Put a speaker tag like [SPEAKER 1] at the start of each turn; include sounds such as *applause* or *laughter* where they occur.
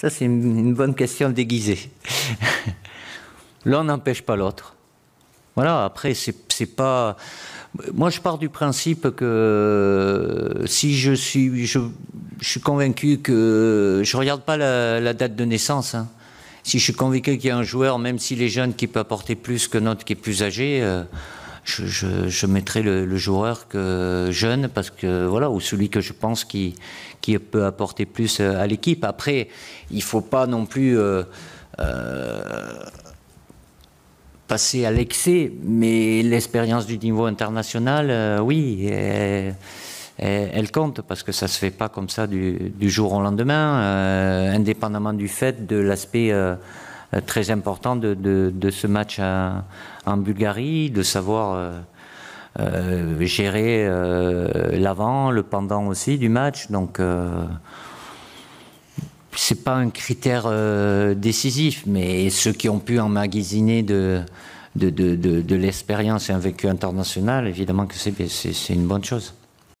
[SPEAKER 1] Ça, c'est une, bonne question déguisée. *laughs* L'un n'empêche pas l'autre. Voilà, après, c'est pas. Moi, je pars du principe que si je suis, je, suis convaincu que je regarde pas la, date de naissance. Hein. Si je suis convaincu qu'il y a un joueur, même s'il est jeune, qui peut apporter plus que notre qui est plus âgé, euh, je, mettrai le, joueur que jeune parce que voilà ou celui que je pense qui qui peut apporter plus euh, à l'équipe. Après, il faut pas non plus euh, euh, passer à l'excès, mais l'expérience du niveau international, oui, elle, compte parce que ça se fait pas comme ça du, du jour au lendemain, indépendamment du fait de l'aspect euh, très important de, ce match en Bulgarie, de savoir euh, euh, gérer l'avant, le pendant aussi du match. Donc, c'est pas un critère décisif, mais ceux qui ont pu emmagasiner de, de, de l'expérience et un vécu international, évidemment que c'est une bonne chose.